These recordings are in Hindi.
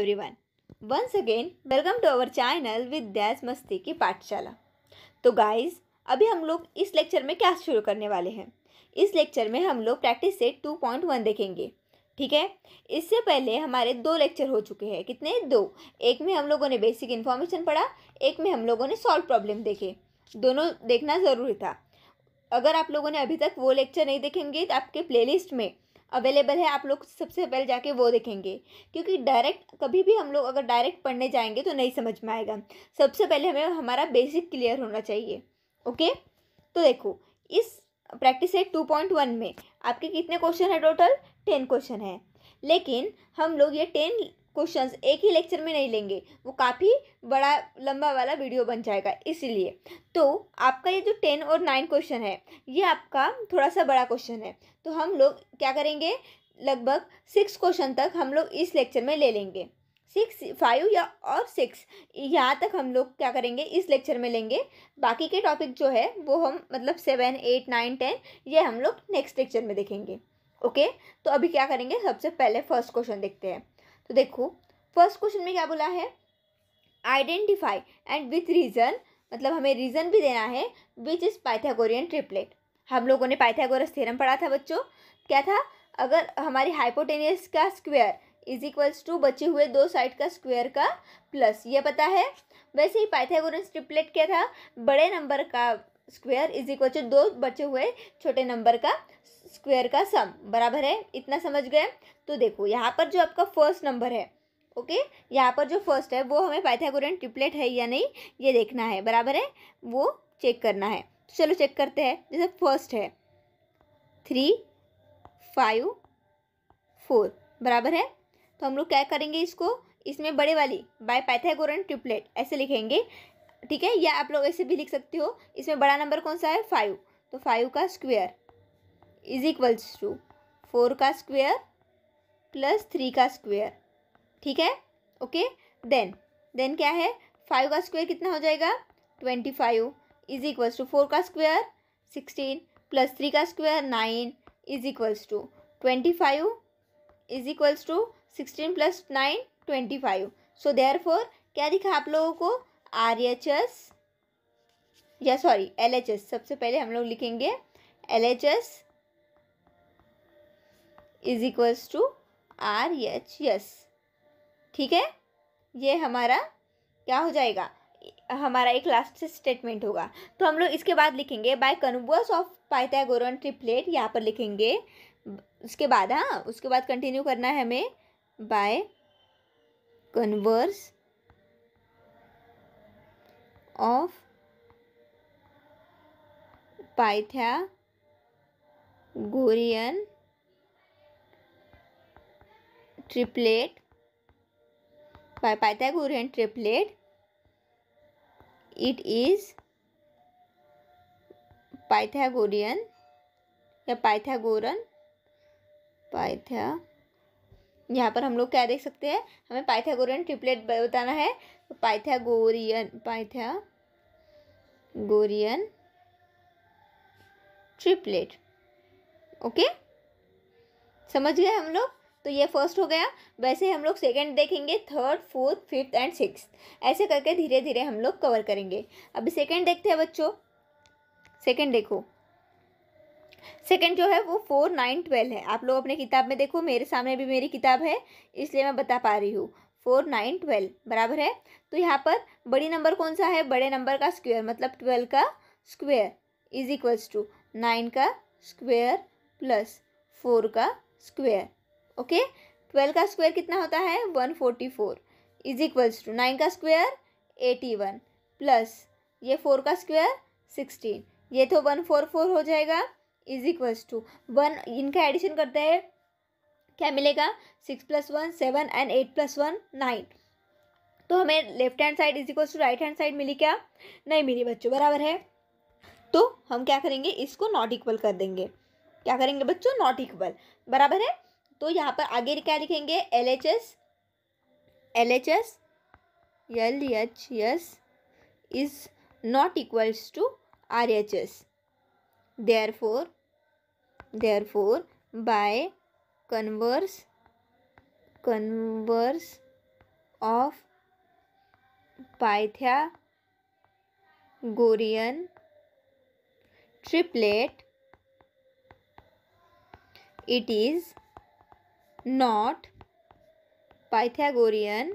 Everyone once again welcome to our channel with मस्ती की पाठशाला तो गाइस अभी हम लोग इस लेक्चर में क्या शुरू करने वाले हैं इस लेक्चर में हम लोग practice set two point one देखेंगे ठीक है इससे पहले हमारे दो लेक्चर हो चुके हैं कितने दो एक में हम लोगों ने बेसिक इन्फॉर्मेशन पढ़ा एक में हम लोगों ने सॉल्व प्रॉब्लम देखे दोनों देखना ज़रूरी था अगर आप लोगों ने अभी तक वो लेक्चर नहीं देखेंगे तो आपके प्लेलिस्ट में अवेलेबल है आप लोग सबसे पहले जाके वो देखेंगे क्योंकि डायरेक्ट कभी भी हम लोग अगर डायरेक्ट पढ़ने जाएंगे तो नहीं समझ में आएगा सबसे पहले हमें हमारा बेसिक क्लियर होना चाहिए ओके तो देखो इस practice set two point one में आपके कितने क्वेश्चन है टोटल टेन क्वेश्चन है लेकिन हम लोग ये टेन क्वेश्चन एक ही लेक्चर में नहीं लेंगे वो काफ़ी बड़ा लंबा वाला वीडियो बन जाएगा इसीलिए तो आपका ये जो टेन और नाइन क्वेश्चन है ये आपका थोड़ा सा बड़ा क्वेश्चन है तो हम लोग क्या करेंगे लगभग सिक्स क्वेश्चन तक हम लोग इस लेक्चर में ले लेंगे सिक्स फाइव या और सिक्स यहाँ तक हम लोग क्या करेंगे इस लेक्चर में लेंगे बाकी के टॉपिक जो है वो हम मतलब सेवन एट नाइन टेन ये हम लोग नेक्स्ट लेक्चर में देखेंगे ओके तो अभी क्या करेंगे सबसे पहले फर्स्ट क्वेश्चन देखते हैं तो देखो फर्स्ट क्वेश्चन में क्या बोला है आइडेंटिफाई एंड विथ रीज़न मतलब हमें रीज़न भी देना है विच इज़ पाइथागोरियन ट्रिपलेट हम लोगों ने पाइथागोरस थ्योरम पढ़ा था बच्चों क्या था अगर हमारी हाइपोटेनियस का स्क्वायर इज इक्वल्स टू बचे हुए दो साइड का स्क्वायर का प्लस ये पता है वैसे ही पाइथागोरस ट्रिपलेट क्या था बड़े नंबर का स्क्वायर इज इक्वल टू दो बचे हुए छोटे नंबर का स्क्वायर का सम बराबर है इतना समझ गए तो देखो यहाँ पर जो आपका फर्स्ट नंबर है ओके यहाँ पर जो फर्स्ट है वो हमें पाइथागोरन ट्रिपलेट है या नहीं ये देखना है बराबर है वो चेक करना है तो चलो चेक करते हैं जैसे फर्स्ट है थ्री फाइव फोर बराबर है तो हम लोग क्या करेंगे इसको इसमें बड़े वाली बाय पैथागोरन ट्रिपलेट ऐसे लिखेंगे ठीक है या आप लोग ऐसे भी लिख सकते हो इसमें बड़ा नंबर कौन सा है फाइव तो फाइव का square is equals to four का स्क्वेयर प्लस थ्री का स्क्वेयर ठीक है ओके देन देन क्या है फाइव का स्क्वेयर कितना हो जाएगा twenty five is equals to four का स्क्वायर सिक्सटीन प्लस थ्री का square nine is equals to twenty five is equals to sixteen plus nine twenty five so therefore क्या दिखा आप लोगों को आर एच एस या सॉरी एल एच एस सबसे पहले हम लोग लिखेंगे L H S is equals to R H S ठीक है ये हमारा क्या हो जाएगा हमारा एक लास्ट स्टेटमेंट होगा तो हम लोग इसके बाद लिखेंगे by converse of Pythagorean triplet यहाँ पर लिखेंगे उसके बाद हाँ उसके बाद कंटिन्यू करना है हमें by converse of Pythagorean triplet Pythagorean triplet it is Pythagorean या पाइथागोरन पाइथा यहाँ पर हम लोग क्या देख सकते हैं हमें पाइथागोरियन ट्रिपलेट बताना है Pythagorean Pythagorean triplet okay समझ गए हम लोग तो ये फर्स्ट हो गया वैसे हम लोग सेकेंड देखेंगे third fourth fifth and six ऐसे करके धीरे धीरे हम लोग कवर करेंगे अभी सेकेंड देखते हैं बच्चों सेकेंड देखो सेकेंड जो है वो फोर नाइन ट्वेल्व है आप लोग अपने किताब में देखो मेरे सामने भी मेरी किताब है इसलिए मैं बता पा रही हूँ फोर नाइन ट्वेल्व बराबर है तो यहाँ पर बड़ी नंबर कौन सा है बड़े नंबर का स्क्वेयर मतलब ट्वेल्व का square is equals to nine का स्क्वेयर प्लस फोर का स्क्वेयर ओके ट्वेल्व का स्क्वायर कितना होता है one forty four is equals to nine का स्क्वायर एटी वन प्लस ये फोर का स्क्वायर सिक्सटीन ये तो वन फोर फोर हो जाएगा इज इक्वल्स टू वन इनका एडिशन करते हैं क्या मिलेगा six plus one seven and eight plus one nine तो हमें left hand side is equals to right hand side मिली क्या नहीं मिली बच्चों बराबर है तो हम क्या करेंगे इसको नॉट इक्वल कर देंगे क्या करेंगे बच्चों नॉट इक्वल बराबर है तो यहाँ पर आगे क्या लिखेंगे L H S L H S L H S is not equals to R H S therefore therefore by converse converse of Pythagorean triplet it is not pythagorean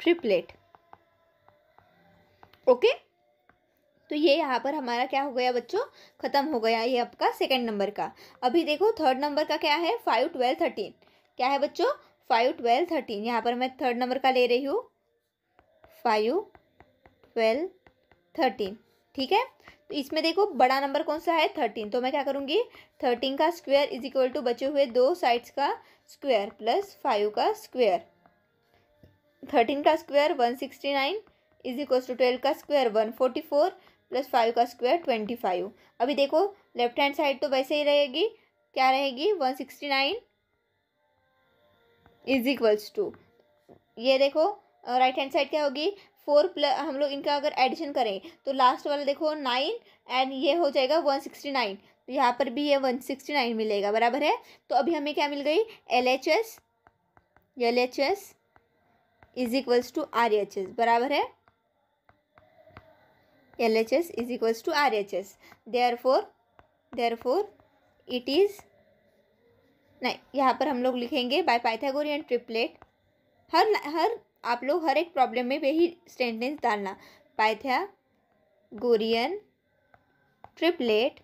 triplet okay तो ये यहाँ पर हमारा क्या हो गया बच्चों ख़त्म हो गया ये आपका सेकंड नंबर का अभी देखो थर्ड नंबर का क्या है फाइव ट्वेल्व थर्टीन क्या है बच्चों फाइव ट्वेल्व थर्टीन यहाँ पर मैं थर्ड नंबर का ले रही हूँ फाइव ट्वेल्व थर्टीन ठीक है इसमें देखो बड़ा नंबर कौन सा है थर्टीन तो मैं क्या करूँगी थर्टीन का स्क्वायर इज इक्वल टू बचे हुए दो साइड्स का स्क्वायर प्लस फाइव का स्क्वायर थर्टीन का square one sixty nine is equal to twelve का square one forty four plus five का स्क्वायर ट्वेंटी फाइव अभी देखो लेफ्ट हैंड साइड तो वैसे ही रहेगी क्या रहेगी one sixty nine is equals to ये देखो राइट हैंड साइड क्या होगी फोर प्लस हम लोग इनका अगर एडिशन करें तो लास्ट वाला देखो नाइन एंड ये हो जाएगा वन सिक्सटी नाइन तो यहाँ पर भी ये वन सिक्सटी नाइन मिलेगा बराबर है तो अभी हमें क्या मिल गई L H S L H S is equals to R H S बराबर है L H S is equals to R H S therefore therefore it is नहीं यहाँ पर हम लोग लिखेंगे बाय पाइथागोरियन ट्रिपलेट हर हर आप लोग हर एक प्रॉब्लम में वही सेंटेंस डालना Pythagorean triplet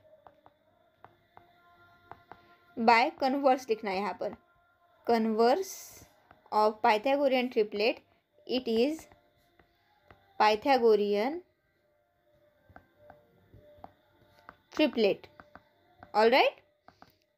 by converse लिखना है यहाँ पर converse of Pythagorean triplet it is Pythagorean triplet all right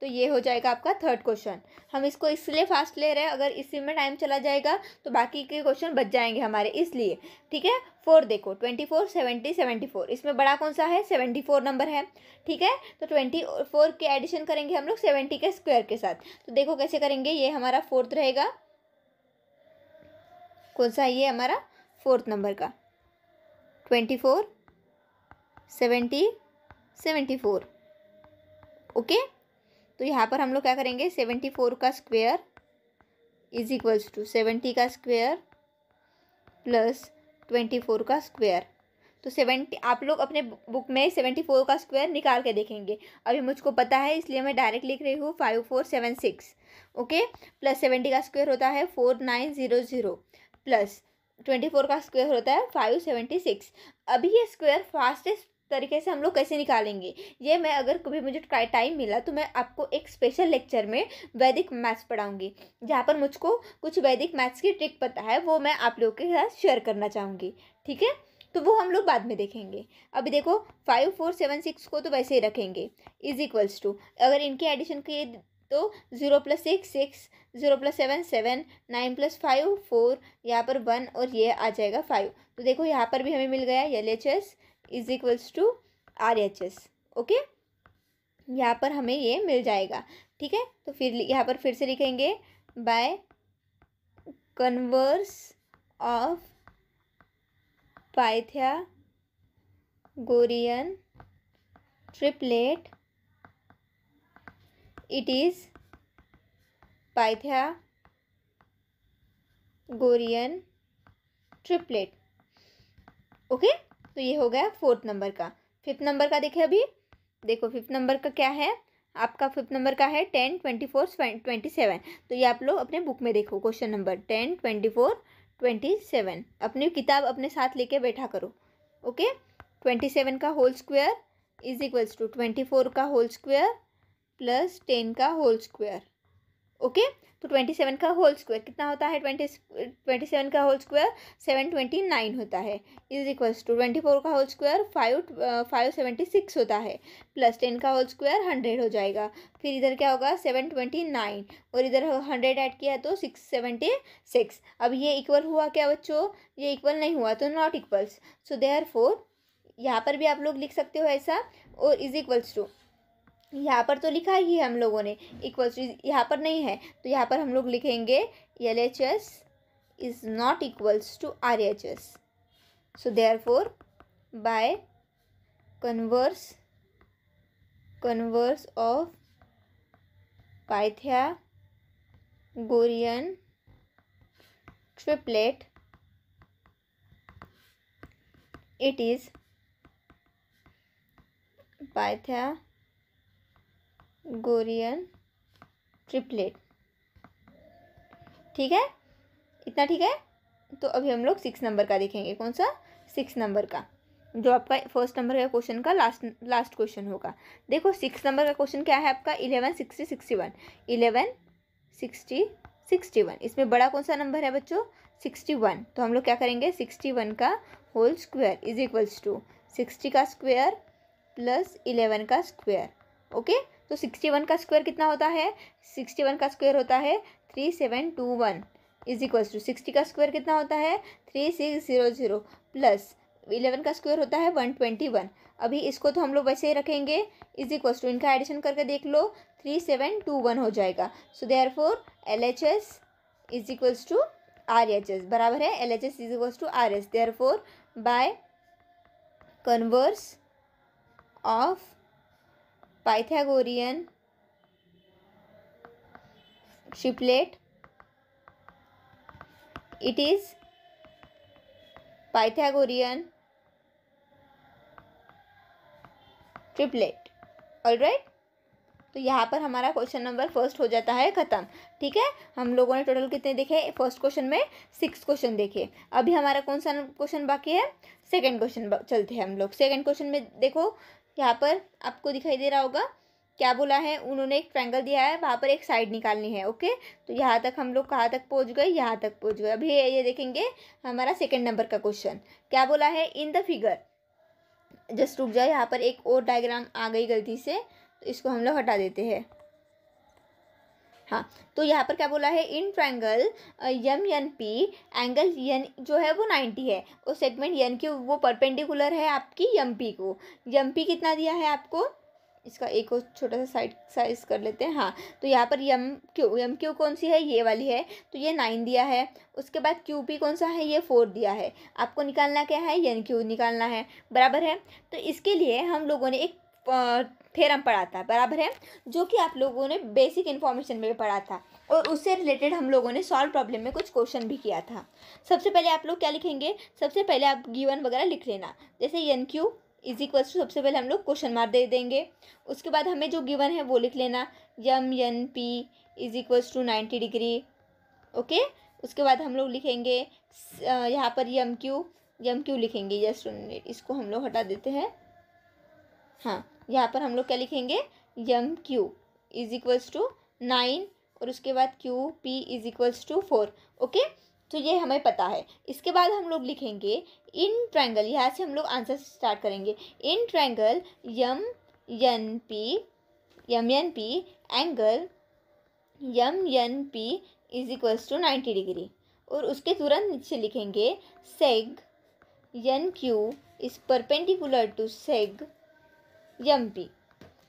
तो ये हो जाएगा आपका थर्ड क्वेश्चन हम इसको इसलिए फास्ट ले रहे हैं अगर इसी में टाइम चला जाएगा तो बाकी के क्वेश्चन बच जाएंगे हमारे इसलिए ठीक है फोर देखो twenty four seventy seventy four इसमें बड़ा कौन सा है सेवेंटी फोर नंबर है ठीक है तो ट्वेंटी फोर के एडिशन करेंगे हम लोग सेवेंटी के स्क्वायर के साथ तो देखो कैसे करेंगे ये हमारा फोर्थ रहेगा कौन सा ये हमारा फोर्थ नंबर का twenty four seventy seventy four okay तो यहाँ पर हम लोग क्या करेंगे सेवेंटी फोर का square is equals to seventy का स्क्वेयर प्लस ट्वेंटी फोर का स्क्वेयर तो सेवेंटी आप लोग अपने बुक में सेवेंटी फोर का स्क्वेयर निकाल के देखेंगे अभी मुझको पता है इसलिए मैं डायरेक्ट लिख रही हूँ five four seven six okay plus seventy का स्क्वेयर होता है four nine zero zero plus twenty four का स्क्वेयर होता है फाइव सेवेंटी सिक्स अभी ये स्क्वेयर फास्टेस्ट तरीके से हम लोग कैसे निकालेंगे ये मैं अगर कभी मुझे टाइम मिला तो मैं आपको एक स्पेशल लेक्चर में वैदिक मैथ्स पढ़ाऊँगी जहाँ पर मुझको कुछ वैदिक मैथ्स की ट्रिक पता है वो मैं आप लोगों के साथ शेयर करना चाहूँगी ठीक है तो वो हम लोग बाद में देखेंगे अभी देखो फाइव फोर सेवन सिक्स को तो वैसे ही रखेंगे इज इक्वल्स टू अगर इनके एडिशन किए तो zero plus six six zero plus seven seven nine plus five four यहाँ पर वन और ये आ जाएगा फाइव तो देखो यहाँ पर भी हमें मिल गया L H S is equals to R H S okay यहाँ पर हमें ये मिल जाएगा ठीक है तो फिर यहाँ पर फिर से लिखेंगे by converse of Pythagorean triplet it is Pythagorean triplet okay तो ये हो गया फोर्थ नंबर का फिफ्थ नंबर का देखिए अभी देखो फिफ्थ नंबर का क्या है आपका फिफ्थ नंबर का है ten twenty four twenty seven तो ये आप लोग अपने बुक में देखो question number ten twenty four twenty seven अपनी किताब अपने साथ लेके बैठा करो ओके ट्वेंटी सेवन का whole square is equals to twenty four का होल स्क्वायर प्लस टेन का होल स्क्वायर ओके तो ट्वेंटी सेवन का होल स्क्वायर कितना होता है ट्वेंटी ट्वेंटी सेवन का whole square seven twenty nine होता है is equals to twenty four का whole square five five seventy six होता है प्लस टेन का होल स्क्वायर हंड्रेड हो जाएगा फिर इधर क्या होगा सेवन ट्वेंटी नाइन और इधर हंड्रेड ऐड किया तो सिक्स सेवेंटी सिक्स अब ये इक्वल हुआ क्या बच्चों ये इक्वल नहीं हुआ तो not equals so therefore यहाँ पर भी आप लोग लिख सकते हो ऐसा और इज इक्वल्स टू यहाँ पर तो लिखा ही है हम लोगों ने इक्वल टू यहाँ पर नहीं है तो यहाँ पर हम लोग लिखेंगे L H S is not equals to R H S so therefore by converse converse of Pythagorean triplet it is Pythagorean triplet ठीक है इतना ठीक है तो अभी हम लोग सिक्स नंबर का देखेंगे कौन सा सिक्स नंबर का जो आपका फर्स्ट नंबर का क्वेश्चन का लास्ट लास्ट क्वेश्चन होगा देखो सिक्स नंबर का क्वेश्चन क्या है आपका eleven sixty sixty one eleven sixty sixty one इसमें बड़ा कौन सा नंबर है बच्चों सिक्सटी वन तो हम लोग क्या करेंगे सिक्सटी वन का whole square is equals to sixty का स्क्वायर प्लस इलेवन का स्क्वायर ओके तो सिक्सटी वन का स्क्वायर कितना होता है सिक्सटी वन का स्क्वायर होता है three seven two one is equals to sixty का स्क्वायर कितना होता है three six zero zero plus eleven का स्क्वायर होता है वन ट्वेंटी वन अभी इसको तो हम लोग वैसे ही रखेंगे इज इक्वल्स टू इनका एडिशन करके देख लो थ्री सेवन टू वन हो जाएगा so therefore L H S is equals to R H S बराबर है L H S is equals to R S therefore by converse of Pythagorean triplet it is Pythagorean triplet all right तो यहाँ पर हमारा क्वेश्चन नंबर फर्स्ट हो जाता है ख़त्म ठीक है हम लोगों ने टोटल कितने देखे फर्स्ट क्वेश्चन में सिक्स क्वेश्चन देखे अभी हमारा कौन सा क्वेश्चन बाकी है सेकंड क्वेश्चन चलते हैं हम लोग सेकंड क्वेश्चन में देखो यहाँ पर आपको दिखाई दे रहा होगा क्या बोला है उन्होंने एक ट्रैंगल दिया है वहाँ पर एक साइड निकालनी है ओके तो यहाँ तक हम लोग कहाँ तक पहुँच गए यहाँ तक पहुँच गए अभी ये देखेंगे हमारा सेकेंड नंबर का क्वेश्चन क्या बोला है इन द फिगर जस्ट रुक जाए यहाँ पर एक और डायग्राम आ गई गलती से तो इसको हम लोग हटा देते हैं हाँ तो यहाँ पर क्या बोला है in triangle M N P angle N जो है वो नाइन्टी है और सेगमेंट यन के वो परपेंडिकुलर है आपकी यम पी को यम पी कितना दिया है आपको इसका एक और छोटा सा साइड साइज कर लेते हैं हाँ तो यहाँ पर यम क्यू यम क्यू कौन सी है ये वाली है तो ये नाइन दिया है उसके बाद क्यू पी कौन सा है ये फोर दिया है आपको निकालना क्या है यन क्यू निकालना है बराबर है तो इसके लिए हम लोगों ने एक uh, थेरम पढ़ा था बराबर है जो कि आप लोगों ने बेसिक इन्फॉर्मेशन में पढ़ा था और उससे रिलेटेड हम लोगों ने सॉल्व प्रॉब्लम में कुछ क्वेश्चन भी किया था सबसे पहले आप लोग क्या लिखेंगे सबसे पहले आप गीवन वगैरह लिख लेना जैसे N Q is equal to सबसे पहले हम लोग क्वेश्चन मार्क दे देंगे उसके बाद हमें जो गिवन है वो लिख लेना M N P is equals to ninety degree okay उसके बाद हम लोग लिखेंगे यहाँ पर यम क्यू यम क्यू लिखेंगे जस्ट इसको हम लोग हटा देते हैं हाँ यहाँ पर हम लोग क्या लिखेंगे M Q is equals to nine और उसके बाद Q P is equals to four okay तो ये हमें पता है इसके बाद हम लोग लिखेंगे इन ट्रैंगल यहाँ से हम लोग आंसर स्टार्ट करेंगे in triangle M N P M N P angle M N P is equals to ninety degree और उसके तुरंत नीचे लिखेंगे seg N Q is perpendicular to seg P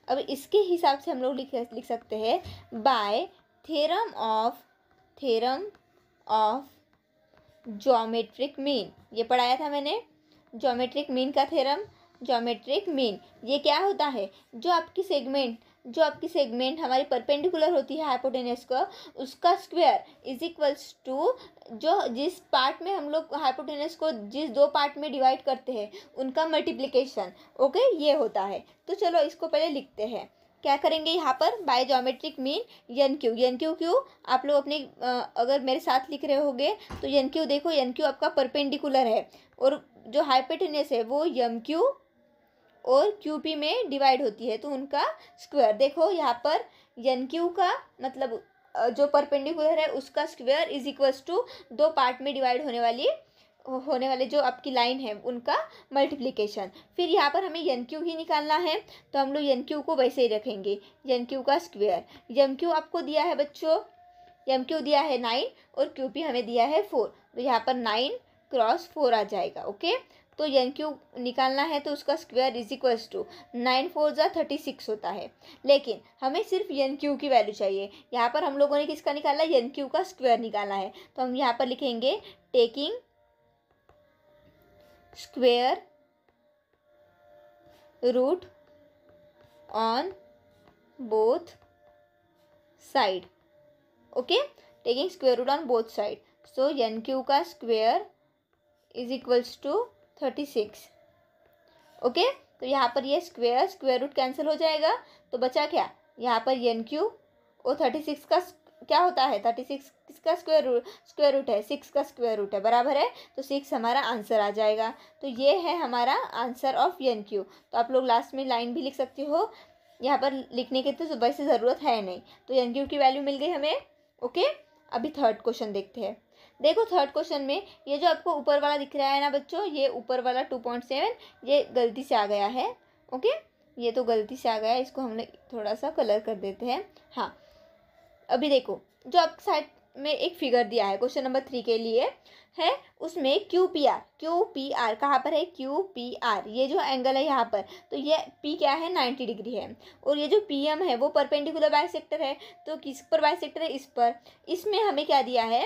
अब इसके हिसाब से हम लोग लिख लिख सकते हैं by theorem of theorem of geometric mean ये पढ़ाया था मैंने जोमेट्रिक मीन का थेरम जोमेट्रिक मीन ये क्या होता है जो आपकी सेगमेंट जो आपकी सेगमेंट हमारी परपेंडिकुलर होती है हाइपोटेनस को उसका स्क्वायर इज इक्वल्स टू जो जिस पार्ट में हम लोग हाइपोटेनस को जिस दो पार्ट में डिवाइड करते हैं उनका मल्टीप्लिकेशन ओके ये होता है तो चलो इसको पहले लिखते हैं क्या करेंगे यहाँ पर by geometric mean N Q N Q Q आप लोग अपने अगर मेरे साथ लिख रहे होंगे तो यन क्यू देखो यन क्यू आपका परपेंडिकुलर है और जो हाइपोटेनियस है वो यम क्यू और क्यू पी में डिवाइड होती है तो उनका स्क्वायर देखो यहाँ पर यन क्यू का मतलब जो परपेंडिकुलर है उसका स्क्वायर इज इक्वल्स टू दो पार्ट में डिवाइड होने वाली होने वाले जो आपकी लाइन है उनका मल्टीप्लिकेशन फिर यहाँ पर हमें यन क्यू ही निकालना है तो हम लोग यन क्यू को वैसे ही रखेंगे यन क्यू का स्क्वेयर यम क्यू आपको दिया है बच्चों यम क्यू दिया है नाइन और क्यू पी हमें दिया है फोर तो यहाँ पर नाइन क्रॉस फोर आ जाएगा ओके तो एन क्यू निकालना है तो उसका square is equals to nine four ज़ा थर्टी सिक्स होता है लेकिन हमें सिर्फ एन क्यू की वैल्यू चाहिए यहाँ पर हम लोगों ने किसका निकाला एन क्यू का स्क्वायर निकालना है तो हम यहाँ पर लिखेंगे taking square root on both side okay taking square root on both side so N Q का square is equals to thirty six okay तो यहाँ पर ये स्क्वेयर स्क्वेयर रूट कैंसिल हो जाएगा तो बचा क्या यहाँ पर एन क्यू और थर्टी सिक्स का क्या होता है थर्टी सिक्स किसका स्क्वेयर रूट स्क्वेयर रूट है सिक्स का स्क्वेयर रूट है बराबर है तो सिक्स हमारा आंसर आ जाएगा तो ये है हमारा आंसर ऑफ एन क्यू तो आप लोग लास्ट में लाइन भी लिख सकती हो यहाँ पर लिखने की तो सुबह से ज़रूरत है नहीं तो एन क्यू की वैल्यू मिल गई हमें ओके अभी थर्ड क्वेश्चन देखते हैं देखो थर्ड क्वेश्चन में ये जो आपको ऊपर वाला दिख रहा है ना बच्चों ये ऊपर वाला टू पॉइंट सेवन ये गलती से आ गया है ओके ये तो गलती से आ गया है इसको हमने थोड़ा सा कलर कर देते हैं हाँ अभी देखो जो आपके साइड में एक फिगर दिया है क्वेश्चन नंबर थ्री के लिए है उसमें Q P R Q P R कहाँ पर है क्यू पी आर ये जो एंगल है यहाँ पर तो ये पी क्या है नाइन्टी डिग्री है और ये जो पी एम है वो परपेंडिकुलर बाइसेक्टर है तो किस पर बाइसेक्टर है इस पर इसमें हमें क्या दिया है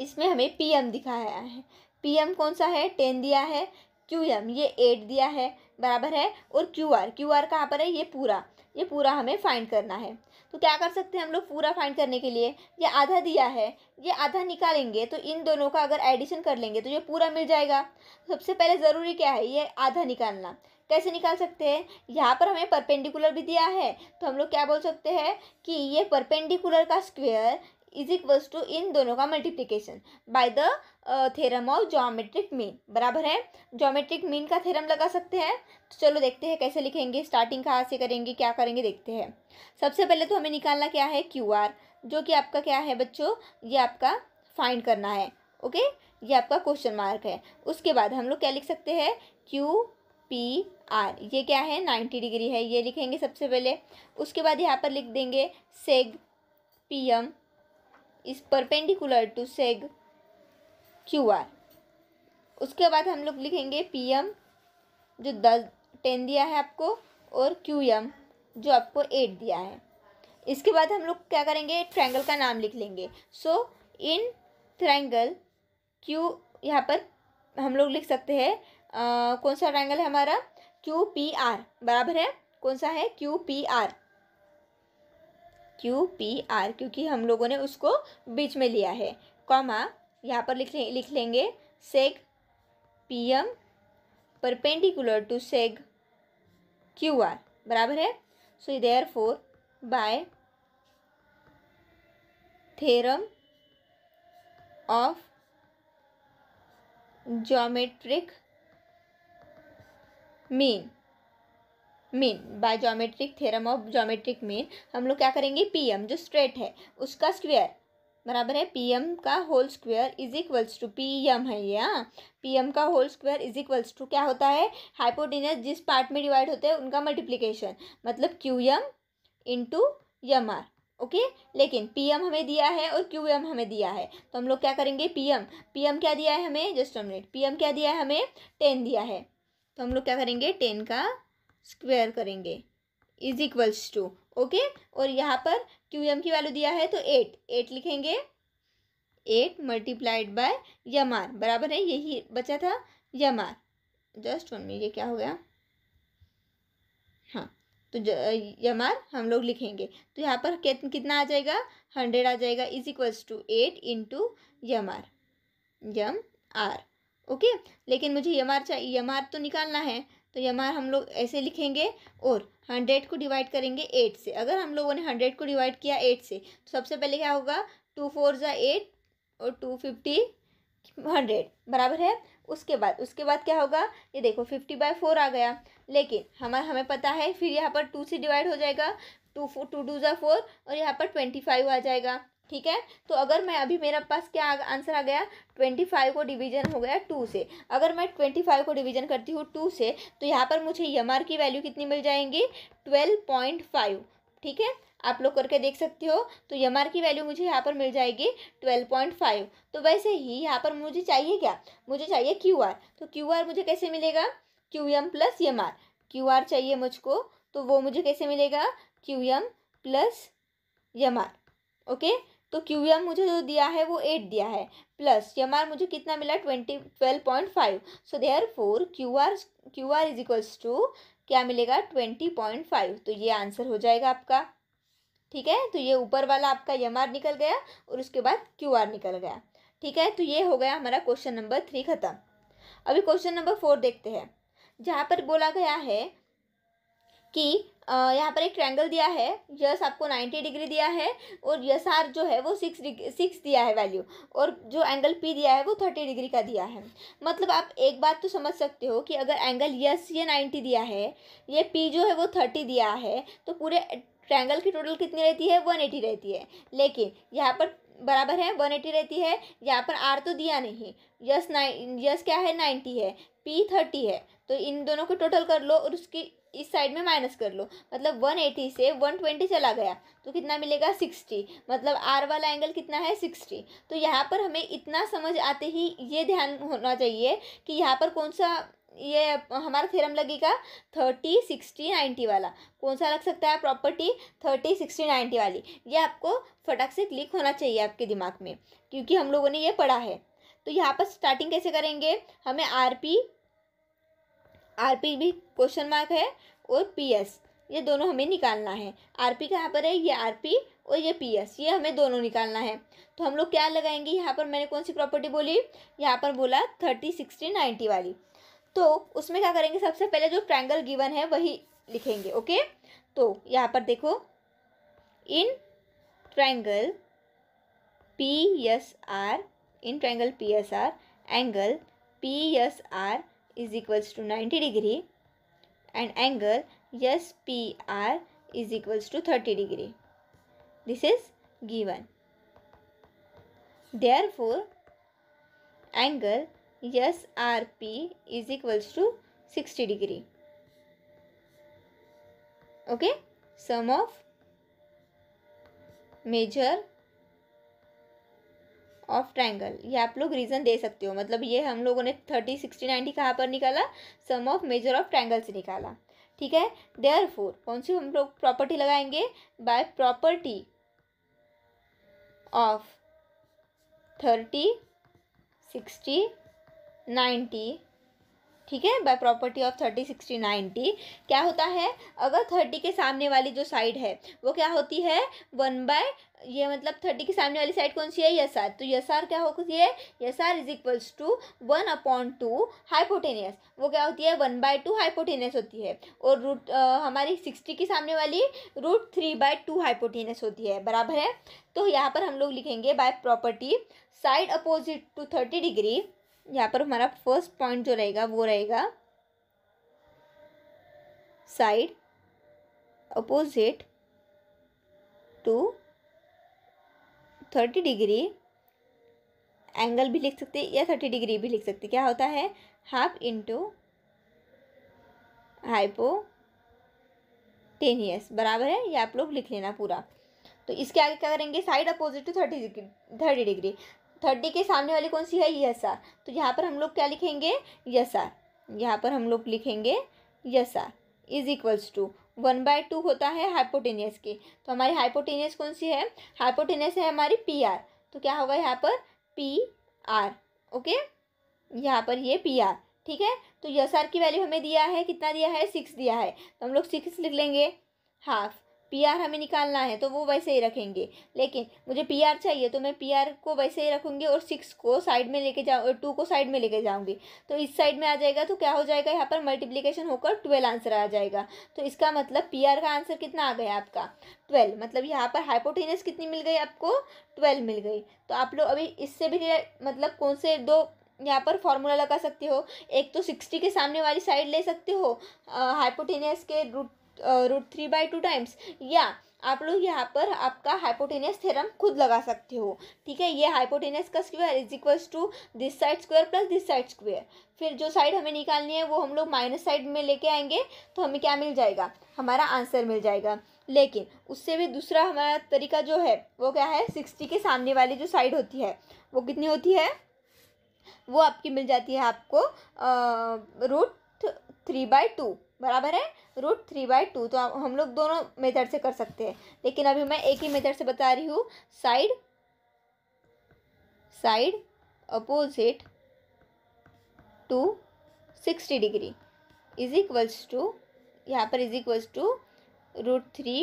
इसमें हमें पी एम दिखाया है पी एम कौन सा है टेन दिया है क्यू एम ये एट दिया है बराबर है और क्यू आर क्यू आर कहाँ पर है ये पूरा ये पूरा हमें फाइंड करना है तो क्या कर सकते हैं हम लोग पूरा फाइंड करने के लिए ये आधा दिया है ये आधा निकालेंगे तो इन दोनों का अगर एडिशन कर लेंगे तो ये पूरा मिल जाएगा सबसे पहले ज़रूरी क्या है ये आधा निकालना कैसे निकाल सकते हैं यहाँ पर हमें परपेंडिकुलर भी दिया है तो हम लोग क्या बोल सकते हैं कि ये परपेंडिकुलर का स्क्वेयर इज इक्वल्स टू इन दोनों का multiplication by the theorem of geometric mean बराबर है जोमेट्रिक मीन का थेरम लगा सकते हैं तो चलो देखते हैं कैसे लिखेंगे स्टार्टिंग कहाँ से करेंगे क्या करेंगे देखते हैं सबसे पहले तो हमें निकालना क्या है क्यू आर जो कि आपका क्या है बच्चों ये आपका फाइंड करना है ओके ये आपका क्वेश्चन मार्क है उसके बाद हम लोग क्या लिख सकते हैं क्यू पी आर ये क्या है नाइन्टी डिग्री है ये लिखेंगे सबसे पहले उसके बाद यहाँ पर लिख देंगे seg P M is perpendicular to seg Q R उसके बाद हम लोग लिखेंगे पी एम जो दस टेन दिया है आपको और क्यू एम जो आपको एट दिया है इसके बाद हम लोग क्या करेंगे ट्रायंगल का नाम लिख लेंगे सो इन ट्रायंगल क्यू यहाँ पर हम लोग लिख सकते हैं कौन सा ट्रायंगल है हमारा क्यू पी आर बराबर है कौन सा है Q P R Q P R क्योंकि हम लोगों ने उसको बीच में लिया है कॉमा यहाँ पर लिख लें लिख लेंगे seg P M perpendicular to seg Q R बराबर है so therefore by theorem of geometric mean mean by geometric theorem of geometric mean हम लोग क्या करेंगे पी एम जो स्ट्रेट है उसका स्क्वेयर बराबर है पी एम का whole square is equals to P M है ये हाँ पी एम का whole square is equals to क्या होता है हाइपोटेनस जिस पार्ट में डिवाइड होते हैं उनका मल्टीप्लीकेशन मतलब Q M into M R okay लेकिन पी एम हमें दिया है और क्यू एम हमें दिया है तो हम लोग क्या करेंगे पी एम पी एम क्या दिया है हमें जस्ट मिनट एम क्या दिया है हमें टेन दिया है तो हम लोग क्या करेंगे टेन का स्क्वेयर करेंगे इज इक्वल्स टू ओके और यहाँ पर क्यू एम की वैल्यू दिया है तो एट एट लिखेंगे eight multiplied by M R बराबर है यही बचा था M R just one minute ये क्या हो गया हाँ तो यम आर हम लोग लिखेंगे तो यहाँ पर कितना आ जाएगा हंड्रेड आ जाएगा is equals to eight into M R M R okay लेकिन मुझे यम आर चाहिए यम आर तो निकालना है तो ये हमारा हम लोग ऐसे लिखेंगे और हंड्रेड को डिवाइड करेंगे एट से अगर हम लोगों ने हंड्रेड को डिवाइड किया एट से तो सबसे पहले क्या होगा टू फोर ज़ा एट और टू फिफ्टी हंड्रेड बराबर है उसके बाद उसके बाद क्या होगा ये देखो फिफ्टी बाई फोर आ गया लेकिन हमारा हमें पता है फिर यहाँ पर टू से डिवाइड हो जाएगा टू फो टू टू ज़ा फोर और यहाँ पर ट्वेंटी फाइव आ जाएगा ठीक है तो अगर मैं अभी मेरा पास क्या आंसर आ गया ट्वेंटी फाइव को डिवीजन हो गया टू से अगर मैं ट्वेंटी फाइव को डिवीजन करती हूँ टू से तो यहाँ पर मुझे यम आर की वैल्यू कितनी मिल जाएंगी ट्वेल्व पॉइंट फाइव ठीक है आप लोग करके देख सकते हो तो यम आर की वैल्यू मुझे यहाँ पर मिल जाएगी ट्वेल्व पॉइंट फाइव तो वैसे ही यहाँ पर मुझे चाहिए क्या मुझे चाहिए क्यू आर तो क्यू आर मुझे कैसे मिलेगा Q M plus M R Q R चाहिए मुझको तो वो मुझे कैसे मिलेगा Q M plus M R okay तो क्यू एम मुझे जो दिया है वो एट दिया है प्लस एम आर मुझे कितना मिला twenty twelve point five so therefore Q R Q R is equals to क्या मिलेगा ट्वेंटी पॉइंट फाइव तो ये आंसर हो जाएगा आपका ठीक है तो ये ऊपर वाला आपका एम आर निकल गया और उसके बाद क्यू आर निकल गया ठीक है तो ये हो गया हमारा क्वेश्चन नंबर थ्री खत्म अभी क्वेश्चन नंबर फोर देखते हैं जहाँ पर बोला गया है कि यहाँ पर एक ट्रैंगल दिया है यस आपको नाइन्टी डिग्री दिया है और यस आर जो है वो सिक्स डिग्री सिक्स दिया है वैल्यू और जो एंगल पी दिया है वो थर्टी डिग्री का दिया है मतलब आप एक बात तो समझ सकते हो कि अगर एंगल यस ये नाइन्टी दिया है ये पी जो है वो थर्टी दिया है तो पूरे ट्रैंगल की टोटल कितनी रहती है वन एटी रहती है लेकिन यहाँ पर बराबर है वन एटी रहती है यहाँ पर आर तो दिया नहीं यस नाइन यस क्या है नाइन्टी है पी थर्टी है तो इन दोनों को टोटल कर लो और उसकी इस साइड में माइनस कर लो मतलब वन एटी से वन ट्वेंटी चला गया तो कितना मिलेगा सिक्सटी मतलब आर वाला एंगल कितना है सिक्सटी तो यहाँ पर हमें इतना समझ आते ही ये ध्यान होना चाहिए कि यहाँ पर कौन सा ये हमारा थ्योरम लगेगा थर्टी सिक्सटी नाइन्टी वाला कौन सा लग सकता है प्रॉपर्टी थर्टी सिक्सटी नाइन्टी वाली ये आपको फटाक से क्लिक होना चाहिए आपके दिमाग में क्योंकि हम लोगों ने ये पढ़ा है तो यहाँ पर स्टार्टिंग कैसे करेंगे हमें आर पी आर पी भी क्वेश्चन मार्क है और पी एस ये दोनों हमें निकालना है आर पी कहाँ पर है ये आर पी और ये पी एस ये हमें दोनों निकालना है तो हम लोग क्या लगाएंगे यहाँ पर मैंने कौन सी प्रॉपर्टी बोली यहाँ पर बोला थर्टी सिक्सटी नाइन्टी वाली तो उसमें क्या करेंगे सबसे पहले जो ट्रायंगल गिवन है वही लिखेंगे ओके तो यहाँ पर देखो in triangle P S R in triangle P S R angle P S R is equals to 90 degree and angle SPR is equals to 30 degree. This is given. Therefore, angle SRP is equals to 60 degree. Okay, sum of major of triangle ये आप लोग रीज़न दे सकते हो मतलब ये हम लोगों ने थर्टी सिक्सटी नाइन्टी कहाँ पर निकाला sum of major of triangle से निकाला ठीक है देयर फोर कौन सी हम लोग प्रॉपर्टी लगाएंगे by property of thirty sixty ninety ठीक है by property of thirty sixty ninety क्या होता है अगर थर्टी के सामने वाली जो साइड है वो क्या होती है वन बाय ये मतलब थर्टी के सामने वाली साइड कौन सी है यस आर तो यस आर क्या होती है S R is equals to one upon two hypotenuse वो क्या होती है वन बाय टू हाइपोटेनियस होती है और रूट आ, हमारी सिक्सटी के सामने वाली root three by two hypotenuse होती है बराबर है तो यहाँ पर हम लोग लिखेंगे by property side opposite to thirty degree यहाँ पर हमारा फर्स्ट पॉइंट जो रहेगा वो रहेगा side opposite to thirty degree angle भी लिख सकते हैं या थर्टी डिग्री भी लिख सकते क्या होता है half into hypotenuse बराबर है ये आप लोग लिख लेना पूरा तो इसके आगे क्या करेंगे side opposite to thirty degree thirty degree thirty के सामने वाली कौन सी है यस आर तो यहाँ पर हम लोग क्या लिखेंगे यस आर यहाँ पर हम लोग लिखेंगे S R is equals to one by two होता है हाइपोटेनियस की तो हमारी हाइपोटेनियस कौन सी है हाइपोटेनियस है हमारी पी आर तो क्या होगा यहाँ पर पी आर ओके यहाँ पर ये पी आर ठीक है तो यस आर की वैल्यू हमें दिया है कितना दिया है सिक्स दिया है तो हम लोग सिक्स लिख लेंगे हाफ पीआर हमें निकालना है तो वो वैसे ही रखेंगे लेकिन मुझे पीआर चाहिए तो मैं पीआर को वैसे ही रखूँगी और सिक्स को साइड में लेके जाऊँ टू को साइड में लेके जाऊँगी तो इस साइड में आ जाएगा तो क्या हो जाएगा यहाँ पर मल्टीप्लीकेशन होकर ट्वेल्व आंसर आ जाएगा तो इसका मतलब पी का आंसर कितना आ गया आपका ट्वेल्व मतलब यहाँ पर हाइपोटेनस कितनी मिल गई आपको ट्वेल्व मिल गई तो आप लोग अभी इससे भी मतलब कौन से दो यहाँ पर फॉर्मूला लगा सकते हो एक तो सिक्सटी के सामने वाली साइड ले सकते हो हाइपोटेनस के root root three by two times या आप लोग यहाँ पर आपका हाइपोटेनियस थेरम खुद लगा सकते हो ठीक है ये हाइपोटेनियस का square is equals to this side square plus this side square फिर जो साइड हमें निकालनी है वो हम लोग माइनस साइड में लेके आएंगे तो हमें क्या मिल जाएगा हमारा आंसर मिल जाएगा लेकिन उससे भी दूसरा हमारा तरीका जो है वो क्या है सिक्सटी के सामने वाली जो साइड होती है वो कितनी होती है वो आपकी मिल जाती है आपको रूट थ्री बाई टू बराबर है रूट थ्री बाई टू तो हम लोग दोनों मेथड से कर सकते हैं लेकिन अभी मैं एक ही मेथड से बता रही हूँ side side opposite to sixty degree is equals to यहाँ पर is equals to root three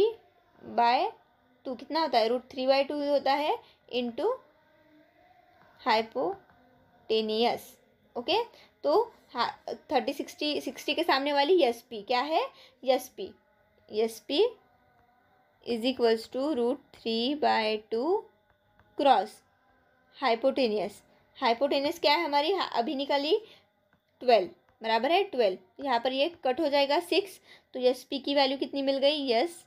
by two कितना होता है रूट थ्री बाय टू होता है इंटू हाइपोटेनियस ओके तो थर्टी सिक्सटी सिक्सटी के सामने वाली यस पी क्या है S P S P is equals to root three by two cross hypotenuse hypotenuse क्या है हमारी हाँ, अभी निकाली ट्वेल्व बराबर है ट्वेल्व यहाँ पर ये कट हो जाएगा सिक्स तो यस पी की वैल्यू कितनी मिल गई यस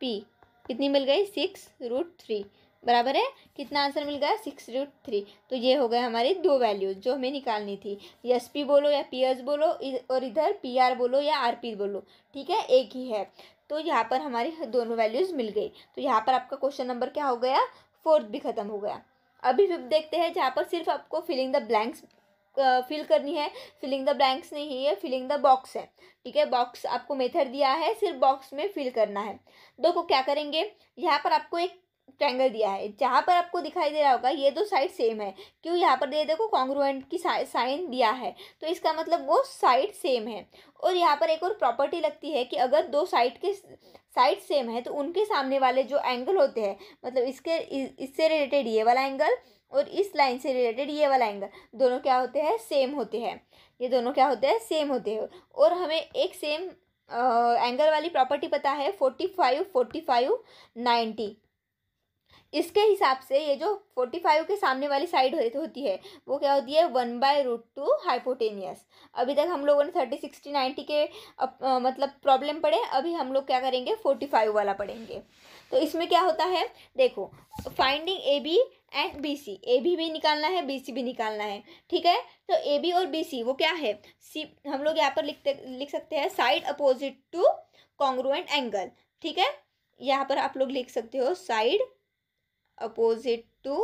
पी कितनी मिल गई सिक्स रूट थ्री बराबर है कितना आंसर मिल गया सिक्स रूट थ्री तो ये हो गए हमारी दो वैल्यूज जो हमें निकालनी थी एस पी बोलो या पी एस बोलो और इधर पी आर बोलो या आर पी बोलो ठीक है एक ही है तो यहाँ पर हमारी दोनों वैल्यूज़ मिल गई तो यहाँ पर आपका क्वेश्चन नंबर क्या हो गया फोर्थ भी ख़त्म हो गया अभी फिफ्थ देखते हैं जहाँ पर सिर्फ आपको फिलिंग द ब्लैंक्स फिल करनी है फिलिंग द ब्लैंक्स नहीं है फिलिंग द बॉक्स है ठीक है बॉक्स आपको मेथड दिया है सिर्फ बॉक्स में फिल करना है दो को क्या करेंगे यहाँ पर आपको एक ट्रैंगल दिया है जहाँ पर आपको दिखाई दे रहा होगा ये दो साइड सेम है क्यों यहाँ पर दे देखो कॉन्ग्रुएंट की साइन दिया है तो इसका मतलब वो साइड सेम है और यहाँ पर एक और प्रॉपर्टी लगती है कि अगर दो साइड के साइड सेम है तो उनके सामने वाले जो एंगल होते हैं मतलब इसके इससे रिलेटेड ये वाला एंगल और इस लाइन से रिलेटेड ये वाला एंगल दोनों क्या होते हैं सेम होते हैं ये दोनों क्या होते हैं सेम होते हैं और हमें एक सेम एंगल वाली प्रॉपर्टी पता है forty five forty five ninety इसके हिसाब से ये जो फोर्टी फाइव के सामने वाली साइड होती है वो क्या होती है one by root two hypotenuse अभी तक हम लोगों ने थर्टी सिक्सटी नाइन्टी के अप, आ, मतलब प्रॉब्लम पड़े अभी हम लोग क्या करेंगे फोर्टी फाइव वाला पढ़ेंगे तो इसमें क्या होता है देखो finding A B and B C A B भी निकालना है बी सी भी निकालना है ठीक है तो ए बी और बी सी वो क्या है सी हम लोग यहाँ पर लिखते लिख सकते हैं side opposite to congruent angle ठीक है यहाँ पर आप लोग लिख सकते हो साइड अपोजिट टू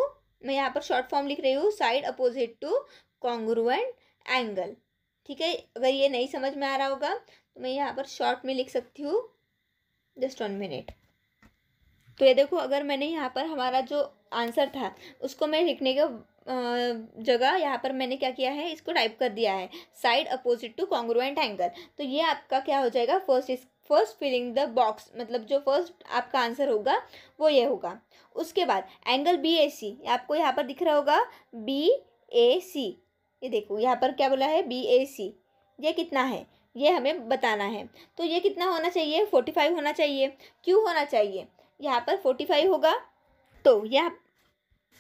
मैं यहाँ पर शॉर्ट फॉर्म लिख रही हूँ side opposite to congruent angle ठीक है अगर ये नहीं समझ में आ रहा होगा तो मैं यहाँ पर शॉर्ट में लिख सकती हूँ जस्ट वन मिनट तो ये देखो अगर मैंने यहाँ पर हमारा जो आंसर था उसको मैं लिखने का जगह यहाँ पर मैंने क्या किया है इसको टाइप कर दिया है side opposite to congruent angle तो ये आपका क्या हो जाएगा फर्स्ट इस फर्स्ट फिलिंग द बॉक्स मतलब जो फर्स्ट आपका आंसर होगा वो ये होगा उसके बाद एंगल बी ए सी आपको यहाँ पर दिख रहा होगा बी ए सी ये देखो यहाँ पर क्या बोला है बी ए सी ये कितना है ये हमें बताना है तो ये कितना होना चाहिए फोर्टी फाइव होना चाहिए क्यों होना चाहिए यहाँ पर फोर्टी फाइव होगा तो यहाँ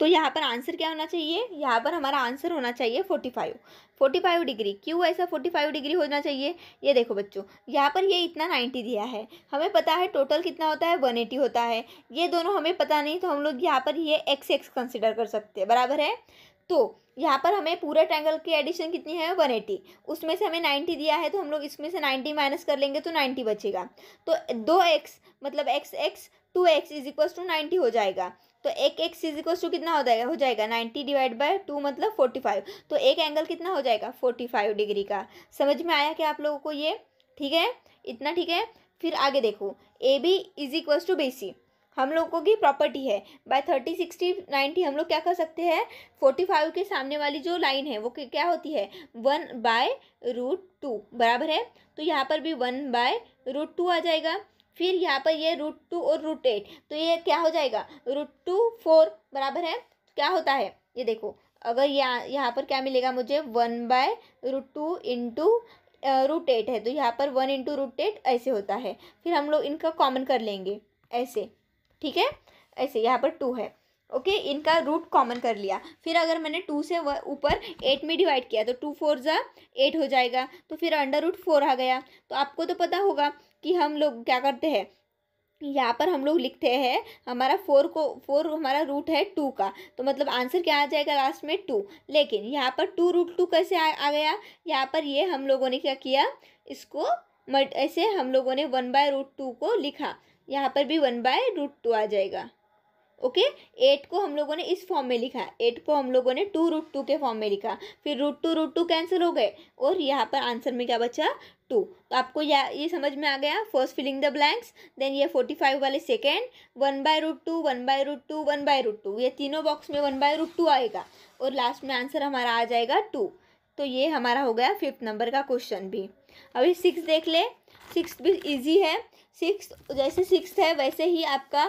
तो यहाँ पर आंसर क्या होना चाहिए यहाँ पर हमारा आंसर होना चाहिए forty five forty five degree क्यों ऐसा फोर्टी फाइव डिग्री होना चाहिए ये देखो बच्चों यहाँ पर ये इतना नाइन्टी दिया है हमें पता है टोटल कितना होता है वन एटी होता है ये दोनों हमें पता नहीं तो हम लोग यहाँ पर ये एक्स एक्स कंसिडर कर सकते हैं बराबर है तो यहाँ पर हमें पूरा ट्रैंगल की एडिशन कितनी है वन एटी उसमें से हमें नाइन्टी दिया है तो हम लोग इसमें से नाइन्टी माइनस कर लेंगे तो नाइन्टी बचेगा तो दो एक्स मतलब X X two X is equals to ninety हो जाएगा तो एक एक सीज इक्वल टू कितना हो जाएगा हो जाएगा नाइन्टी डिवाइड बाय टू मतलब फोर्टी फाइव तो एक एंगल कितना हो जाएगा फोर्टी फाइव डिग्री का समझ में आया क्या आप लोगों को ये ठीक है इतना ठीक है फिर आगे देखो A B is equals to B C हम लोगों की प्रॉपर्टी है बाय थर्टी सिक्सटी नाइन्टी हम लोग क्या कर सकते हैं फोर्टी फाइव के सामने वाली जो लाइन है वो क्या होती है वन बाय रूट टू बराबर है तो यहाँ पर भी वन बाय रूट टू आ जाएगा फिर यहाँ पर ये रूट टू और रूट एट तो ये क्या हो जाएगा रूट टू फोर बराबर है तो क्या होता है ये देखो अगर यहाँ यहाँ पर क्या मिलेगा मुझे one by root two into root eight है तो यहाँ पर वन इंटू रूट एट ऐसे होता है फिर हम लोग इनका कॉमन कर लेंगे ऐसे ठीक है ऐसे यहाँ पर टू है ओके okay, इनका रूट कॉमन कर लिया फिर अगर मैंने टू से ऊपर एट में डिवाइड किया तो टू फोर ज़ा एट हो जाएगा तो फिर अंडर रूट फोर आ गया तो आपको तो पता होगा कि हम लोग क्या करते हैं यहाँ पर हम लोग लिखते हैं हमारा फोर को फोर हमारा रूट है टू का तो मतलब आंसर क्या आ जाएगा लास्ट में टू लेकिन यहाँ पर टू रूट टू कैसे आ, आ गया यहाँ पर ये हम लोगों ने क्या किया इसको ऐसे हम लोगों ने वन बाय रूट टू को लिखा यहाँ पर भी वन बाय रूट टू आ जाएगा ओके एट को हम लोगों ने इस फॉर्म में लिखा एट को हम लोगों ने टू रूट टू के फॉर्म में लिखा फिर root two root two cancel हो गए और यहाँ पर आंसर में क्या बचा टू तो आपको या ये समझ में आ गया first filling the blanks then ये फोर्टी फाइव वाले second one by root two one by root two one by root two ये तीनों बॉक्स में वन बाय रूट टू आएगा और लास्ट में आंसर हमारा आ जाएगा टू तो ये हमारा हो गया फिफ्थ नंबर का क्वेश्चन भी अभी सिक्स देख ले सिक्स भी ईजी है सिक्स जैसे सिक्स है वैसे ही आपका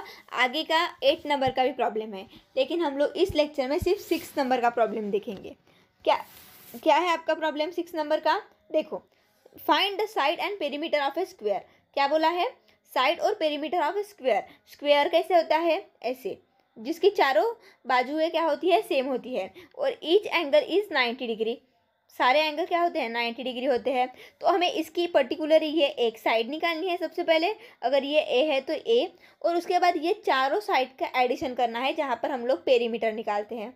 आगे का एट नंबर का भी प्रॉब्लम है लेकिन हम लोग इस लेक्चर में सिर्फ सिक्स नंबर का प्रॉब्लम देखेंगे क्या क्या है आपका प्रॉब्लम सिक्स नंबर का देखो find the side and perimeter of a square क्या बोला है साइड और perimeter of a square square कैसे होता है ऐसे जिसकी चारों बाजुएँ क्या होती है सेम होती है और each angle is ninety degree सारे एंगल क्या होते हैं नाइन्टी डिग्री होते हैं तो हमें इसकी पर्टिकुलर ये एक साइड निकालनी है सबसे पहले अगर ये ए है तो ए और उसके बाद ये चारों साइड का एडिशन करना है जहाँ पर हम लोग पेरीमीटर निकालते हैं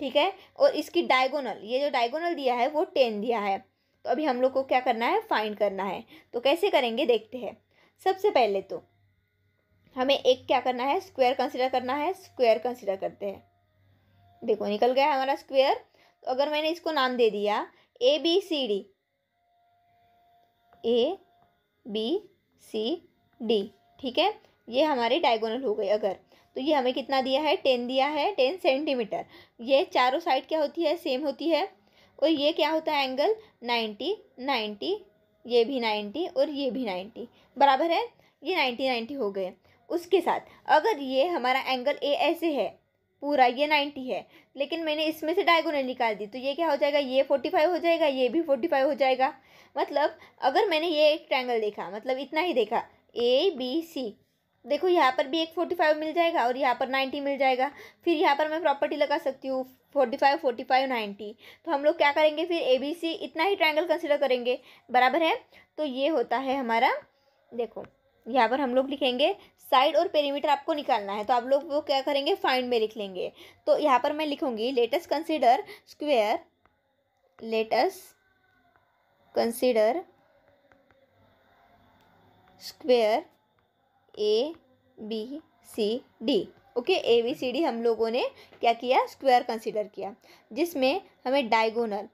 ठीक है और इसकी डायगोनल ये जो डायगोनल दिया है वो टेन दिया है तो अभी हम लोग को क्या करना है फाइंड करना है तो कैसे करेंगे देखते हैं सबसे पहले तो हमें एक क्या करना है स्क्वायर कंसिडर करना है स्क्वायर कंसिडर करते हैं देखो निकल गया हमारा स्क्वायर अगर मैंने इसको नाम दे दिया A B C D A B C D ठीक है ये हमारे डायगोनल हो गए अगर तो ये हमें कितना दिया है टेन दिया है टेन सेंटीमीटर ये चारों साइड क्या होती है सेम होती है और ये क्या होता है एंगल नाइन्टी नाइन्टी ये भी नाइन्टी और ये भी नाइन्टी बराबर है ये नाइन्टी नाइन्टी हो गए उसके साथ अगर ये हमारा एंगल ए ऐसे है पूरा ये नाइन्टी है लेकिन मैंने इसमें से डायगोनल निकाल दी तो ये क्या हो जाएगा ये फोर्टी फाइव हो जाएगा ये भी फोर्टी फाइव हो जाएगा मतलब अगर मैंने ये एक ट्रायंगल देखा मतलब इतना ही देखा ए बी सी देखो यहाँ पर भी एक फोर्टी फाइव मिल जाएगा और यहाँ पर नाइन्टी मिल जाएगा फिर यहाँ पर मैं प्रॉपर्टी लगा सकती हूँ forty five forty five ninety तो हम लोग क्या करेंगे फिर ए बी सी इतना ही ट्रायंगल कंसिडर करेंगे बराबर है तो ये होता है हमारा देखो यहाँ पर हम लोग लिखेंगे साइड और पेरीमीटर आपको निकालना है तो आप लोग वो क्या करेंगे फाइंड में लिख लेंगे तो यहाँ पर मैं लिखूँगी let us consider square let us consider square A B C D okay A B C D हम लोगों ने क्या किया स्क्वायर कंसिडर किया जिसमें हमें diagonal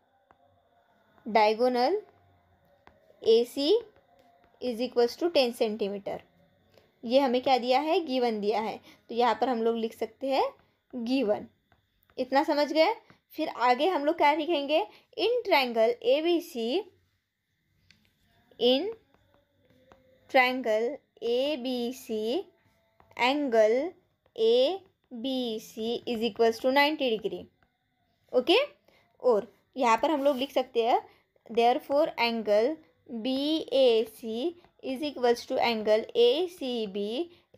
diagonal A C is equals to ten centimetre ये हमें क्या दिया है गीवन दिया है तो यहाँ पर हम लोग लिख सकते हैं गीवन इतना समझ गए फिर आगे हम लोग क्या लिखेंगे in triangle A B C in triangle A B C angle A B C is equals to ninety degree okay और यहाँ पर हम लोग लिख सकते हैं therefore angle B A C is equals to angle A C B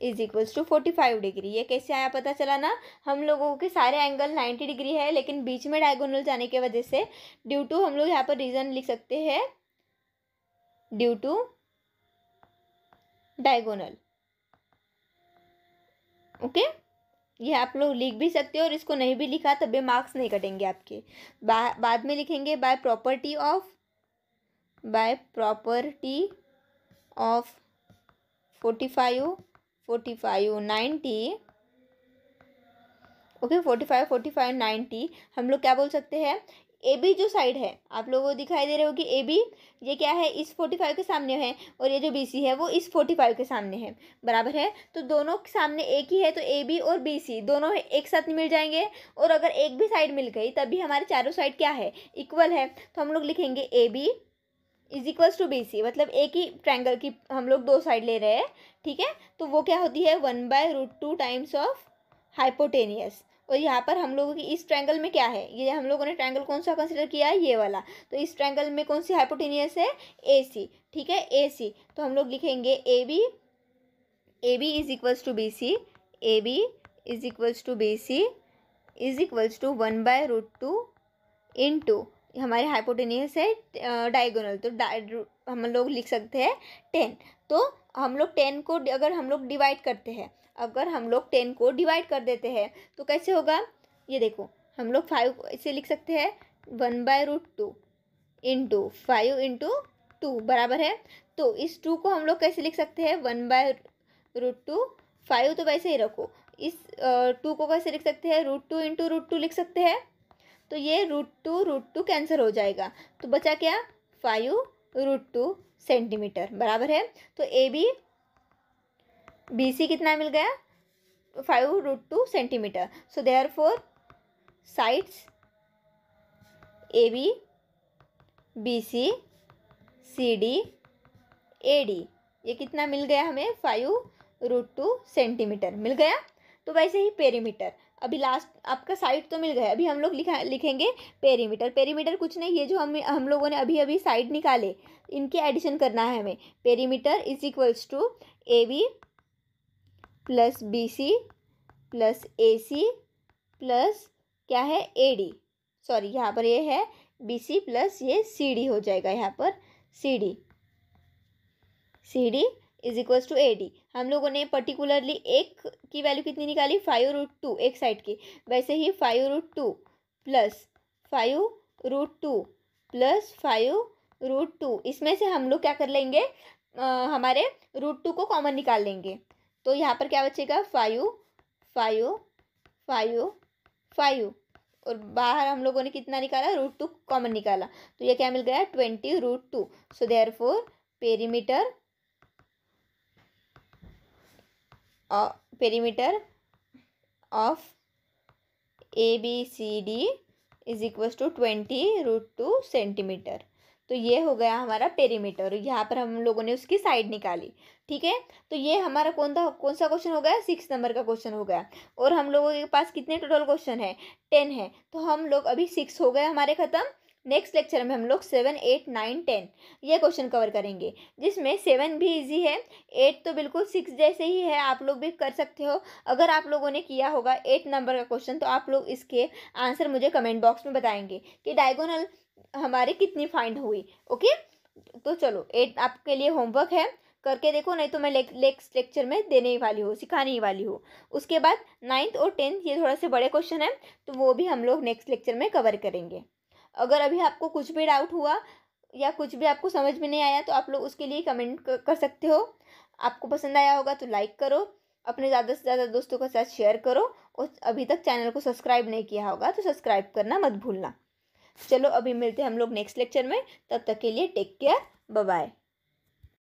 is equals to forty five degree ये कैसे आया पता चला ना हम लोगों के सारे एंगल नाइन्टी डिग्री है लेकिन बीच में डायगोनल जाने की वजह से ड्यू टू हम लोग यहाँ पर रीज़न लिख सकते हैं ड्यू टू डायगोनल ओके ये आप लोग लिख भी सकते हो और इसको नहीं भी लिखा तब भी मार्क्स नहीं कटेंगे आपके बा, बाद में लिखेंगे by property of by property of 45 45 90 okay forty five forty five ninety हम लोग क्या बोल सकते हैं ए बी जो साइड है आप लोगों को दिखाई दे रहे हो कि ए बी ये क्या है इस फोर्टी फाइव के सामने है और ये जो बी सी है वो इस फोर्टी फाइव के सामने है बराबर है तो दोनों के सामने एक ही है तो ए बी और बी सी दोनों एक साथ मिल जाएंगे और अगर एक भी साइड मिल गई तभी हमारे चारों साइड क्या है इक्वल है तो हम लोग लिखेंगे A B is equals to B C मतलब एक ही ट्रैंगल की हम लोग दो साइड ले रहे हैं ठीक है तो वो क्या होती है one by root two times of hypotenuse और यहाँ पर हम लोगों की इस ट्रैंगल में क्या है ये हम लोगों ने ट्रैंगल कौन सा कंसिडर किया है ये वाला तो इस ट्रैंगल में कौन सी हाइपोटेनियस है ए सी ठीक है ए सी तो हम लोग लिखेंगे A B A B is equals to B C A B is equals to B C is equals to one by root two into हमारे हाइपोटेनियस है डायगोनल तो हम लोग लिख सकते हैं टेन तो हम लोग टेन को अगर हम लोग डिवाइड करते हैं अगर हम लोग टेन को डिवाइड कर देते हैं तो कैसे होगा ये देखो हम लोग फाइव इसे लिख सकते हैं one by root two into five into two बराबर है तो इस टू को हम लोग कैसे लिख सकते हैं one by root two five तो वैसे ही रखो इस टू को कैसे लिख सकते हैं root two into root two लिख सकते हैं तो ये root two root two cancel हो जाएगा तो बचा क्या फाइव रूट टू सेंटीमीटर बराबर है तो ए बी बी सी कितना मिल गया five root two centimetre so our four sides A B B C C D A D ये कितना मिल गया हमें फाइव रूट टू सेंटीमीटर मिल गया तो वैसे ही पेरीमीटर अभी लास्ट आपका साइड तो मिल गया अभी हम लोग लिखा लिखेंगे पेरीमीटर पेरीमीटर कुछ नहीं ये जो हम हम लोगों ने अभी अभी साइड निकाले इनके एडिशन करना है हमें perimeter is equals to A B plus B C plus A C plus क्या है ए डी सॉरी यहाँ पर ये है बी सी प्लस ये सी डी हो जाएगा यहाँ पर C D C D is equals to A D हम लोगों ने पर्टिकुलरली एक की वैल्यू कितनी निकाली फाइव रूट टू एक साइड की वैसे ही five root two plus five root two plus five root two इसमें से हम लोग क्या कर लेंगे आ, हमारे रूट टू को कॉमन निकाल लेंगे तो यहाँ पर क्या बचेगा फाइव फाइव फाइव फाइव और बाहर हम लोगों ने कितना निकाला रूट टू कॉमन निकाला तो ये क्या मिल गया twenty root two so therefore perimeter perimeter of D is equals to twenty root two centimetre तो ये हो गया हमारा पेरीमीटर यहाँ पर हम लोगों ने उसकी साइड निकाली ठीक है तो ये हमारा कौन था कौन सा क्वेश्चन हो गया सिक्स नंबर का क्वेश्चन हो गया और हम लोगों के पास कितने टोटल क्वेश्चन है टेन है तो हम लोग अभी सिक्स हो गए हमारे ख़त्म नेक्स्ट लेक्चर में हम लोग सेवन एट नाइन टेन ये क्वेश्चन कवर करेंगे जिसमें सेवन भी इजी है एट तो बिल्कुल सिक्स जैसे ही है आप लोग भी कर सकते हो अगर आप लोगों ने किया होगा एट नंबर का क्वेश्चन तो आप लोग इसके आंसर मुझे कमेंट बॉक्स में बताएंगे कि डायगोनल हमारे कितनी फाइंड हुई ओके तो चलो एट आपके लिए होमवर्क है करके देखो नहीं तो मैं नेक्स्ट लेक्चर में देने ही वाली हूँ सिखाने ही वाली हूँ उसके बाद नाइन्थ और टेंथ ये थोड़ा से बड़े क्वेश्चन हैं तो वो भी हम लोग नेक्स्ट लेक्चर में कवर करेंगे अगर अभी आपको कुछ भी डाउट हुआ या कुछ भी आपको समझ में नहीं आया तो आप लोग उसके लिए कमेंट कर सकते हो आपको पसंद आया होगा तो लाइक करो अपने ज़्यादा से ज़्यादा दोस्तों के साथ शेयर करो और अभी तक चैनल को सब्सक्राइब नहीं किया होगा तो सब्सक्राइब करना मत भूलना चलो अभी मिलते हैं हम लोग नेक्स्ट लेक्चर में तब तक के लिए टेक केयर बाय